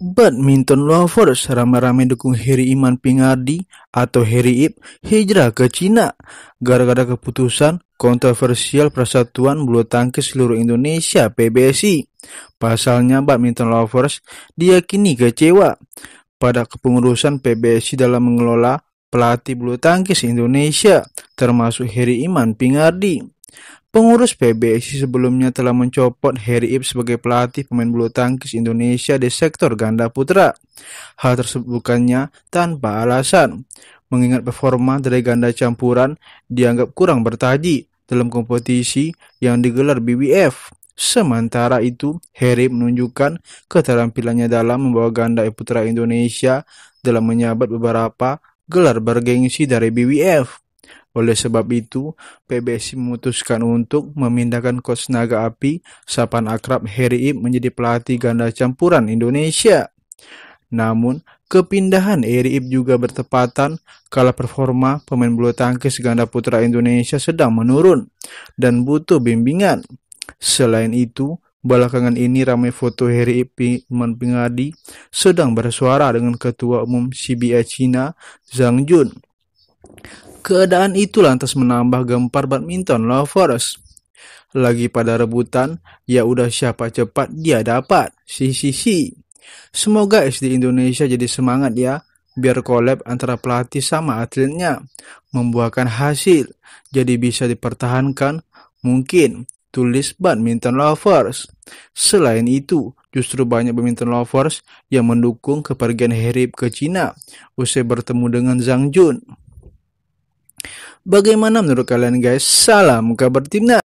Badminton lovers ramai-ramai dukung Heri Iman Pingardi atau Heri Ip hijrah ke Cina gara-gara keputusan kontroversial Persatuan Bulu Tangkis Seluruh Indonesia PBSI. Pasalnya badminton lovers diyakini kecewa pada kepengurusan PBSI dalam mengelola pelatih bulu tangkis Indonesia termasuk Heri Iman Pingardi. Pengurus PBSI sebelumnya telah mencopot Harry Ip sebagai pelatih pemain bulu tangkis Indonesia di sektor ganda putra. Hal tersebut bukannya tanpa alasan, mengingat performa dari ganda campuran dianggap kurang bertaji dalam kompetisi yang digelar BBF. Sementara itu, Harry menunjukkan keterampilannya dalam membawa ganda putra Indonesia dalam menyabat beberapa gelar bergengsi dari BWF. Oleh sebab itu, PBSI memutuskan untuk memindahkan coach naga api Sapan Akrab Heri Ip menjadi pelatih ganda campuran Indonesia. Namun, kepindahan Heri Ip juga bertepatan kala performa pemain bulu tangkis ganda putra Indonesia sedang menurun dan butuh bimbingan. Selain itu, Belakangan ini ramai foto Harry Iman Pengadi sedang bersuara dengan Ketua Umum CBA China Zhang Jun Keadaan itu lantas menambah gempar badminton lovers. Lagi pada rebutan, ya udah siapa cepat dia dapat. Si si si. Semoga SD Indonesia jadi semangat ya, biar kolab antara pelatih sama atletnya membuahkan hasil. Jadi bisa dipertahankan mungkin tulis badminton lovers. Selain itu, justru banyak badminton lovers yang mendukung kepergian Herib ke Cina usai bertemu dengan Zhang Jun. Bagaimana menurut kalian guys? Salam kabar timnas.